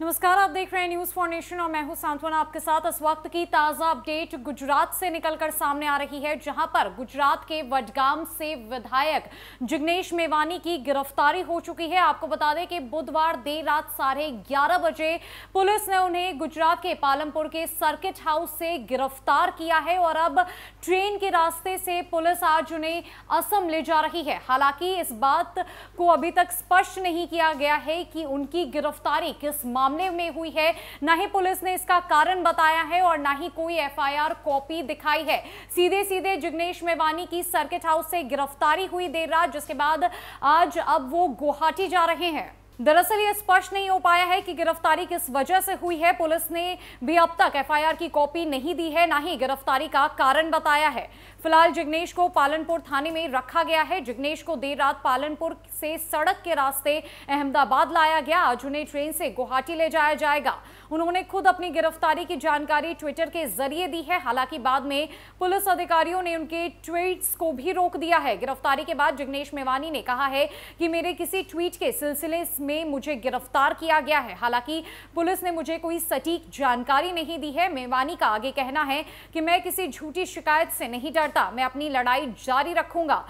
नमस्कार आप देख रहे हैं न्यूज फॉर और मैं हूं सांत्वना आपके साथ इस वक्त की ताजा अपडेट गुजरात से निकलकर सामने आ रही है जहां पर गुजरात के वडगाम से विधायक जिग्नेश मेवानी की गिरफ्तारी हो चुकी है आपको बता दें कि बुधवार देर रात साढ़े ग्यारह बजे पुलिस ने उन्हें गुजरात के पालमपुर के सर्किट हाउस से गिरफ्तार किया है और अब ट्रेन के रास्ते से पुलिस आज उन्हें असम ले जा रही है हालांकि इस बात को अभी तक स्पष्ट नहीं किया गया है कि उनकी गिरफ्तारी किस मामले में हुई है ना ही पुलिस ने इसका कारण बताया है और ना ही कोई एफआईआर कॉपी दिखाई है सीधे सीधे जिग्नेश मेवानी की सर्किट हाउस से गिरफ्तारी हुई देर रात जिसके बाद आज अब वो गुवाहाटी जा रहे हैं दरअसल ये स्पष्ट नहीं हो पाया है कि गिरफ्तारी किस वजह से हुई है पुलिस ने भी अब तक एफआईआर की कॉपी नहीं दी है ना ही गिरफ्तारी का कारण बताया है फिलहाल जिग्नेश को पालनपुर थाने में रखा गया है जिग्नेश को देर रात पालनपुर से सड़क के रास्ते अहमदाबाद लाया गया आज उन्हें ट्रेन से गुवाहाटी ले जाया जाएगा उन्होंने खुद अपनी गिरफ्तारी की जानकारी ट्विटर के जरिए दी है हालांकि बाद में पुलिस अधिकारियों ने उनके ट्वीट्स को भी रोक दिया है गिरफ्तारी के बाद जिग्नेश मेवानी ने कहा है कि मेरे किसी ट्वीट के सिलसिले में मुझे गिरफ्तार किया गया है हालांकि पुलिस ने मुझे कोई सटीक जानकारी नहीं दी है मेवानी का आगे कहना है कि मैं किसी झूठी शिकायत से नहीं डरता मैं अपनी लड़ाई जारी रखूंगा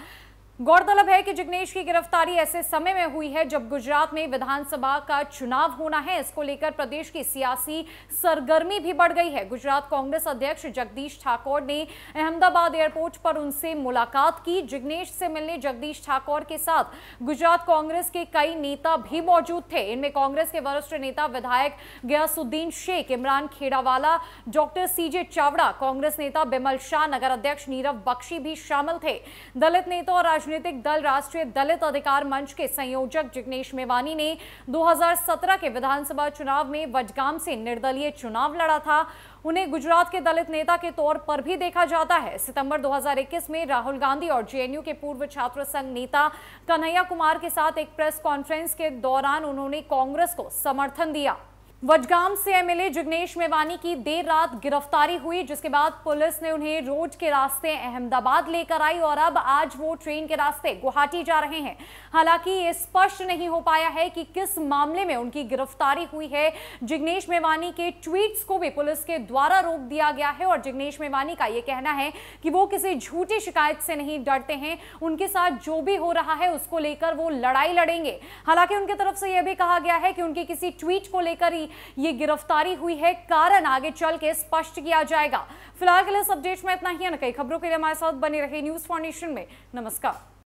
गौरतलब है कि जिग्नेश की गिरफ्तारी ऐसे समय में हुई है जब गुजरात में विधानसभा का चुनाव होना है इसको लेकर प्रदेश की सियासी सरगर्मी भी बढ़ गई है गुजरात कांग्रेस अध्यक्ष जगदीश ठाकुर ने अहमदाबाद एयरपोर्ट पर उनसे मुलाकात की जिग्नेश से मिलने जगदीश ठाकुर के साथ गुजरात कांग्रेस के कई नेता भी मौजूद थे इनमें कांग्रेस के वरिष्ठ नेता विधायक गयासुद्दीन शेख इमरान खेड़ावाला डॉक्टर सीजे चावड़ा कांग्रेस नेता बिमल शाह नगर अध्यक्ष नीरव बख्शी भी शामिल थे दलित नेता और राजनीतिक दल राष्ट्रीय दलित अधिकार मंच के संयोजक जिग्नेश मेवानी ने 2017 के विधानसभा चुनाव में वजगाम से निर्दलीय चुनाव लड़ा था उन्हें गुजरात के दलित नेता के तौर पर भी देखा जाता है सितंबर 2021 में राहुल गांधी और जेएनयू के पूर्व छात्र संघ नेता कन्हैया कुमार के साथ एक प्रेस कॉन्फ्रेंस के दौरान उन्होंने कांग्रेस को समर्थन दिया वजगाम से एमएलए जिग्नेश मेवानी की देर रात गिरफ्तारी हुई जिसके बाद पुलिस ने उन्हें रोड के रास्ते अहमदाबाद लेकर आई और अब आज वो ट्रेन के रास्ते गुवाहाटी जा रहे हैं हालांकि ये स्पष्ट नहीं हो पाया है कि किस मामले में उनकी गिरफ्तारी हुई है जिग्नेश मेवानी के ट्वीट्स को भी पुलिस के द्वारा रोक दिया गया है और जिग्नेश मेवानी का ये कहना है कि वो किसी झूठी शिकायत से नहीं डरते हैं उनके साथ जो भी हो रहा है उसको लेकर वो लड़ाई लड़ेंगे हालांकि उनकी तरफ से यह भी कहा गया है कि उनके किसी ट्वीट को लेकर की ये गिरफ्तारी हुई है कारण आगे चल के स्पष्ट किया जाएगा फिलहाल के लिए इस अपडेट में इतना ही है ना कई खबरों के लिए हमारे साथ बने रहे न्यूज फाउंडेशन में नमस्कार